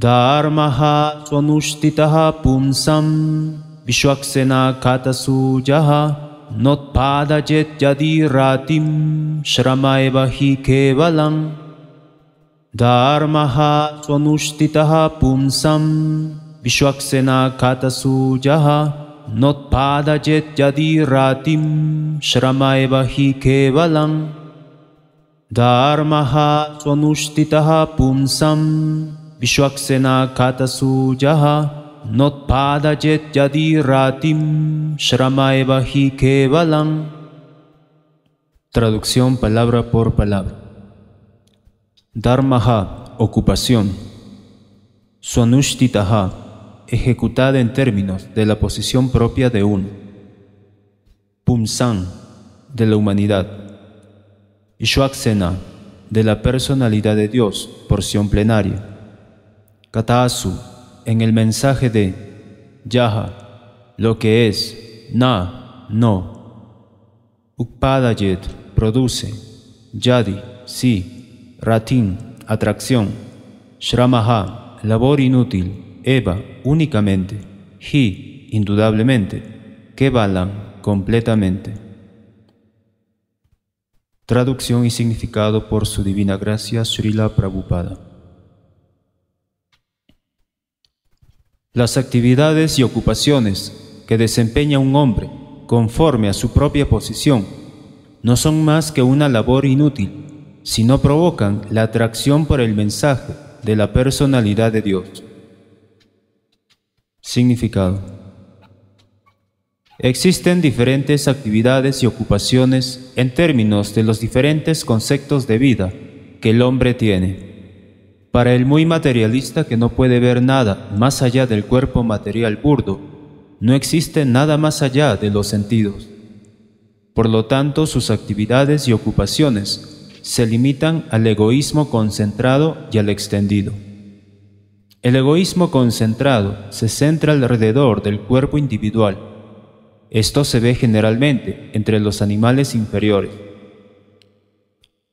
धार्मः स्वनुष्ठितः पुंसं विश्वक्सेनाखातसूजः नोत्भाद चेद्यदि रातिं एव हि केवलं धार्मः स्वनुष्ठितः पुंसं विश्वक्सेनाखातसूजः नोत्भाद चेत्य रातिं केवलम् धार्मः स्वनुष्ठितः पुंसम् Vishwaksena Pada Notpada Yadi Ratim hi Kevalam. Traducción palabra por palabra. Dharmaha, ocupación. Swanushtitaha, ejecutada en términos de la posición propia de uno. Pumsan, de la humanidad. Ishwaksena, de la personalidad de Dios, porción plenaria. Katasu en el mensaje de Yaha, lo que es, na, no. Upadayet produce, Yadi, sí, Ratin, atracción, Shramaha, labor inútil, Eva, únicamente, Hi, indudablemente, Kebalam, completamente. Traducción y significado por su divina gracia, Srila Prabhupada. Las actividades y ocupaciones que desempeña un hombre conforme a su propia posición no son más que una labor inútil, sino provocan la atracción por el mensaje de la personalidad de Dios. Significado. Existen diferentes actividades y ocupaciones en términos de los diferentes conceptos de vida que el hombre tiene. Para el muy materialista que no puede ver nada más allá del cuerpo material burdo, no existe nada más allá de los sentidos. Por lo tanto, sus actividades y ocupaciones se limitan al egoísmo concentrado y al extendido. El egoísmo concentrado se centra alrededor del cuerpo individual. Esto se ve generalmente entre los animales inferiores.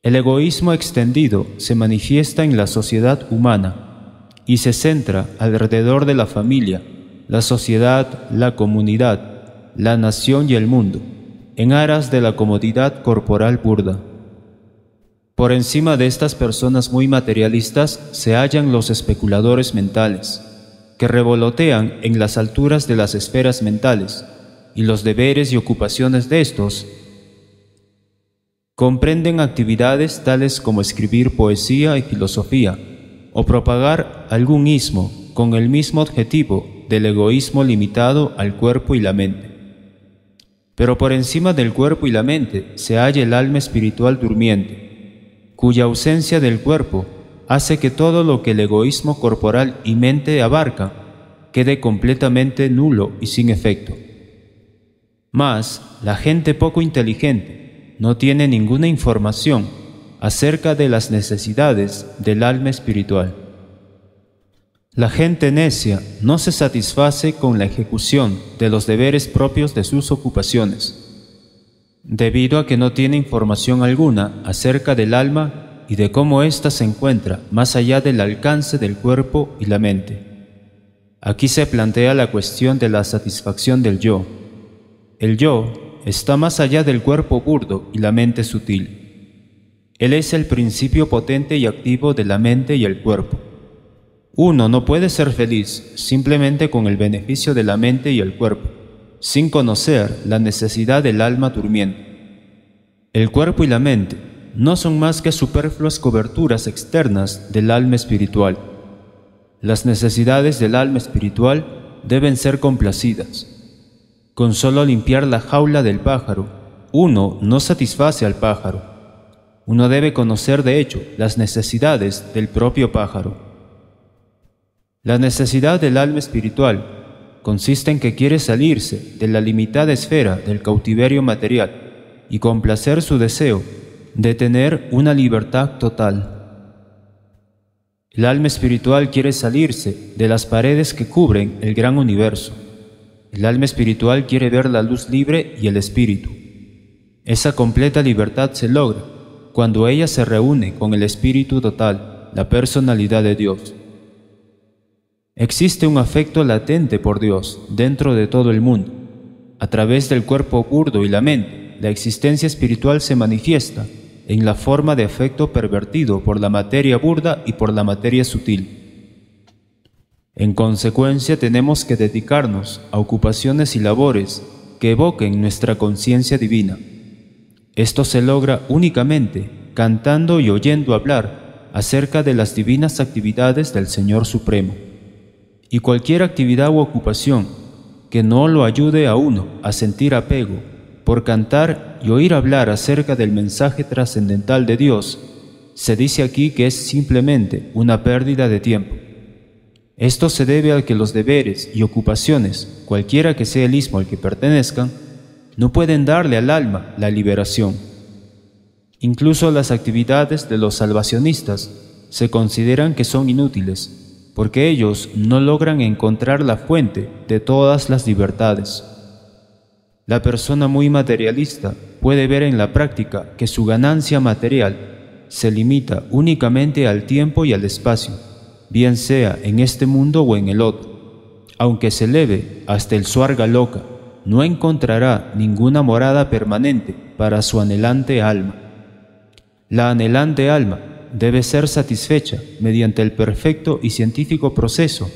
El egoísmo extendido se manifiesta en la sociedad humana y se centra alrededor de la familia, la sociedad, la comunidad, la nación y el mundo, en aras de la comodidad corporal burda. Por encima de estas personas muy materialistas se hallan los especuladores mentales, que revolotean en las alturas de las esferas mentales, y los deberes y ocupaciones de estos Comprenden actividades tales como escribir poesía y filosofía o propagar algún ismo con el mismo objetivo del egoísmo limitado al cuerpo y la mente. Pero por encima del cuerpo y la mente se halla el alma espiritual durmiente, cuya ausencia del cuerpo hace que todo lo que el egoísmo corporal y mente abarca quede completamente nulo y sin efecto. Mas la gente poco inteligente no tiene ninguna información acerca de las necesidades del alma espiritual. La gente necia no se satisface con la ejecución de los deberes propios de sus ocupaciones, debido a que no tiene información alguna acerca del alma y de cómo ésta se encuentra más allá del alcance del cuerpo y la mente. Aquí se plantea la cuestión de la satisfacción del yo. El yo está más allá del cuerpo burdo y la mente sutil. Él es el principio potente y activo de la mente y el cuerpo. Uno no puede ser feliz simplemente con el beneficio de la mente y el cuerpo, sin conocer la necesidad del alma durmiente. El cuerpo y la mente no son más que superfluas coberturas externas del alma espiritual. Las necesidades del alma espiritual deben ser complacidas con solo limpiar la jaula del pájaro, uno no satisface al pájaro. Uno debe conocer de hecho las necesidades del propio pájaro. La necesidad del alma espiritual consiste en que quiere salirse de la limitada esfera del cautiverio material y complacer su deseo de tener una libertad total. El alma espiritual quiere salirse de las paredes que cubren el gran universo el alma espiritual quiere ver la luz libre y el espíritu. Esa completa libertad se logra cuando ella se reúne con el espíritu total, la personalidad de Dios. Existe un afecto latente por Dios dentro de todo el mundo. A través del cuerpo burdo y la mente, la existencia espiritual se manifiesta en la forma de afecto pervertido por la materia burda y por la materia sutil. En consecuencia, tenemos que dedicarnos a ocupaciones y labores que evoquen nuestra conciencia divina. Esto se logra únicamente cantando y oyendo hablar acerca de las divinas actividades del Señor Supremo. Y cualquier actividad u ocupación que no lo ayude a uno a sentir apego por cantar y oír hablar acerca del mensaje trascendental de Dios, se dice aquí que es simplemente una pérdida de tiempo. Esto se debe a que los deberes y ocupaciones, cualquiera que sea el ismo al que pertenezcan, no pueden darle al alma la liberación. Incluso las actividades de los salvacionistas se consideran que son inútiles, porque ellos no logran encontrar la fuente de todas las libertades. La persona muy materialista puede ver en la práctica que su ganancia material se limita únicamente al tiempo y al espacio bien sea en este mundo o en el otro. Aunque se eleve hasta el suarga loca, no encontrará ninguna morada permanente para su anhelante alma. La anhelante alma debe ser satisfecha mediante el perfecto y científico proceso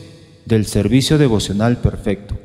del servicio devocional perfecto.